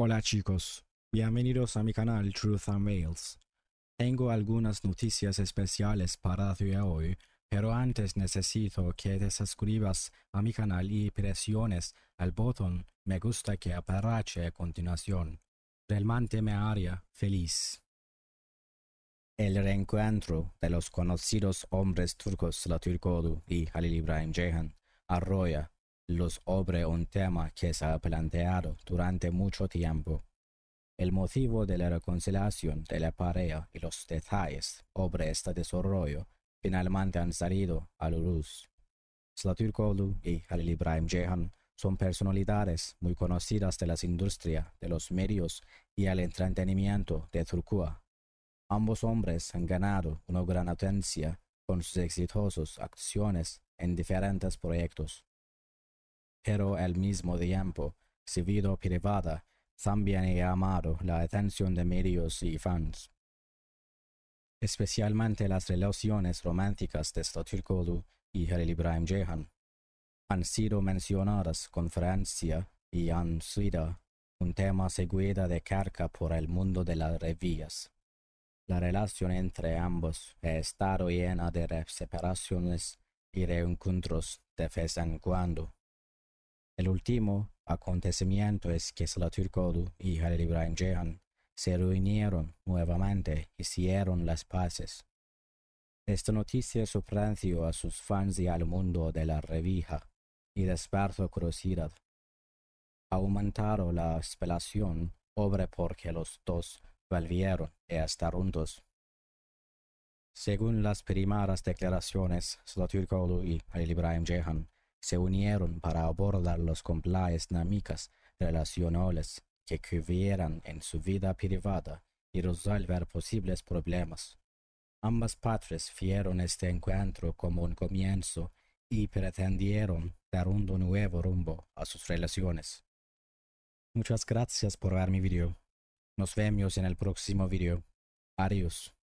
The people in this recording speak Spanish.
Hola chicos, bienvenidos a mi canal Truth and Tengo algunas noticias especiales para ti hoy, pero antes necesito que te suscribas a mi canal y presiones al botón me gusta que aparece a continuación. Realmente me haría feliz. El reencuentro de los conocidos hombres turcos Laturkodu y Halil Ibrahim Jehan arroya los obre un tema que se ha planteado durante mucho tiempo. El motivo de la reconciliación de la pareja y los detalles sobre este desarrollo finalmente han salido a la luz. Slaturkoglu y Halil Ibrahim Jehan son personalidades muy conocidas de las industrias, de los medios y el entretenimiento de Turquía. Ambos hombres han ganado una gran atención con sus exitosas acciones en diferentes proyectos pero al mismo tiempo, su vida privada también ha llamado la atención de medios y fans. Especialmente las relaciones románticas de Statürkoğlu y Halil Ibrahim Jehan han sido mencionadas con Francia y han sido un tema seguido de carga por el mundo de las revistas. La relación entre ambos ha estado llena de separaciones y reencuentros de vez en cuando. El último acontecimiento es que Salatul y Halil Ibrahim Jehan se reunieron nuevamente y hicieron las paces. Esta noticia sorprendió a sus fans y al mundo de la revija y despertó curiosidad. Aumentaron la espelación, obra porque los dos volvieron a estar juntos. Según las primeras declaraciones, Salatul y Halil Ibrahim Jehan se unieron para abordar los complais dinámicas relacionales que cubieran en su vida privada y resolver posibles problemas. Ambas partes vieron este encuentro como un comienzo y pretendieron dar un nuevo rumbo a sus relaciones. Muchas gracias por ver mi video. Nos vemos en el próximo video. Adiós.